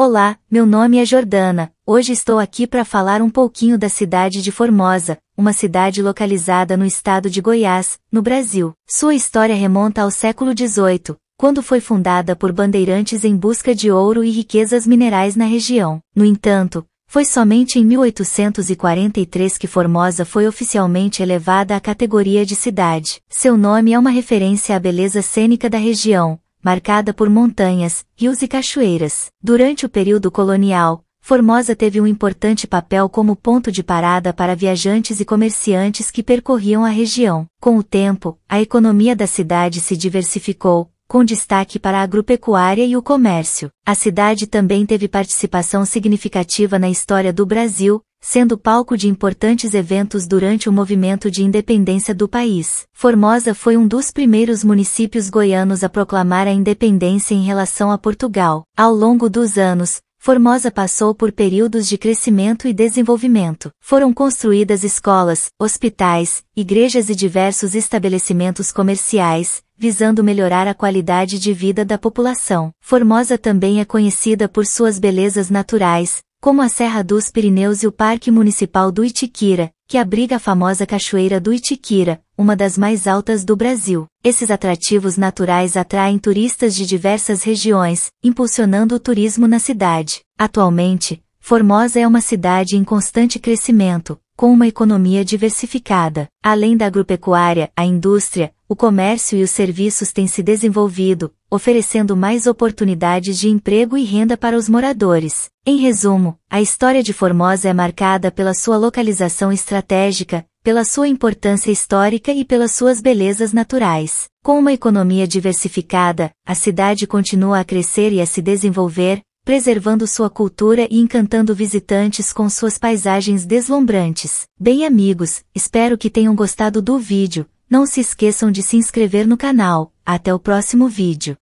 Olá, meu nome é Jordana. Hoje estou aqui para falar um pouquinho da cidade de Formosa, uma cidade localizada no estado de Goiás, no Brasil. Sua história remonta ao século XVIII, quando foi fundada por bandeirantes em busca de ouro e riquezas minerais na região. No entanto, foi somente em 1843 que Formosa foi oficialmente elevada à categoria de cidade. Seu nome é uma referência à beleza cênica da região, marcada por montanhas, rios e cachoeiras. Durante o período colonial, Formosa teve um importante papel como ponto de parada para viajantes e comerciantes que percorriam a região. Com o tempo, a economia da cidade se diversificou, com destaque para a agropecuária e o comércio. A cidade também teve participação significativa na história do Brasil, sendo palco de importantes eventos durante o movimento de independência do país. Formosa foi um dos primeiros municípios goianos a proclamar a independência em relação a Portugal. Ao longo dos anos, Formosa passou por períodos de crescimento e desenvolvimento. Foram construídas escolas, hospitais, igrejas e diversos estabelecimentos comerciais, visando melhorar a qualidade de vida da população. Formosa também é conhecida por suas belezas naturais, como a Serra dos Pirineus e o Parque Municipal do Itiquira, que abriga a famosa Cachoeira do Itiquira, uma das mais altas do Brasil. Esses atrativos naturais atraem turistas de diversas regiões, impulsionando o turismo na cidade. Atualmente, Formosa é uma cidade em constante crescimento, com uma economia diversificada. Além da agropecuária, a indústria, o comércio e os serviços têm se desenvolvido, oferecendo mais oportunidades de emprego e renda para os moradores. Em resumo, a história de Formosa é marcada pela sua localização estratégica, pela sua importância histórica e pelas suas belezas naturais. Com uma economia diversificada, a cidade continua a crescer e a se desenvolver, preservando sua cultura e encantando visitantes com suas paisagens deslumbrantes. Bem amigos, espero que tenham gostado do vídeo não se esqueçam de se inscrever no canal. Até o próximo vídeo.